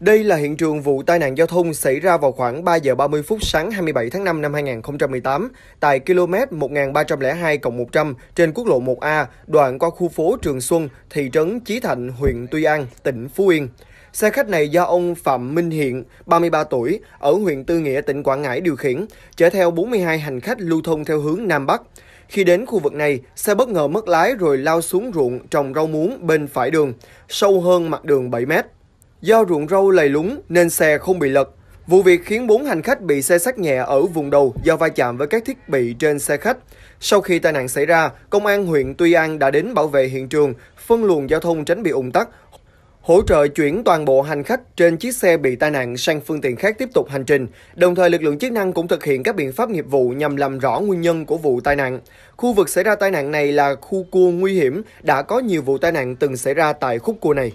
Đây là hiện trường vụ tai nạn giao thông xảy ra vào khoảng 3 giờ 30 phút sáng 27 tháng 5 năm 2018 tại km 1302 100 trên quốc lộ 1A, đoạn qua khu phố Trường Xuân, thị trấn Chí Thạnh, huyện Tuy An, tỉnh Phú Yên. Xe khách này do ông Phạm Minh Hiện, 33 tuổi, ở huyện Tư Nghĩa, tỉnh Quảng Ngãi điều khiển, chở theo 42 hành khách lưu thông theo hướng Nam Bắc. Khi đến khu vực này, xe bất ngờ mất lái rồi lao xuống ruộng trồng rau muống bên phải đường, sâu hơn mặt đường 7 mét. Do ruộng râu lầy lúng nên xe không bị lật. Vụ việc khiến 4 hành khách bị xe sát nhẹ ở vùng đầu do va chạm với các thiết bị trên xe khách. Sau khi tai nạn xảy ra, Công an huyện Tuy An đã đến bảo vệ hiện trường, phân luồng giao thông tránh bị ủng tắc, hỗ trợ chuyển toàn bộ hành khách trên chiếc xe bị tai nạn sang phương tiện khác tiếp tục hành trình. Đồng thời, lực lượng chức năng cũng thực hiện các biện pháp nghiệp vụ nhằm làm rõ nguyên nhân của vụ tai nạn. Khu vực xảy ra tai nạn này là khu cua nguy hiểm, đã có nhiều vụ tai nạn từng xảy ra tại khúc cua này.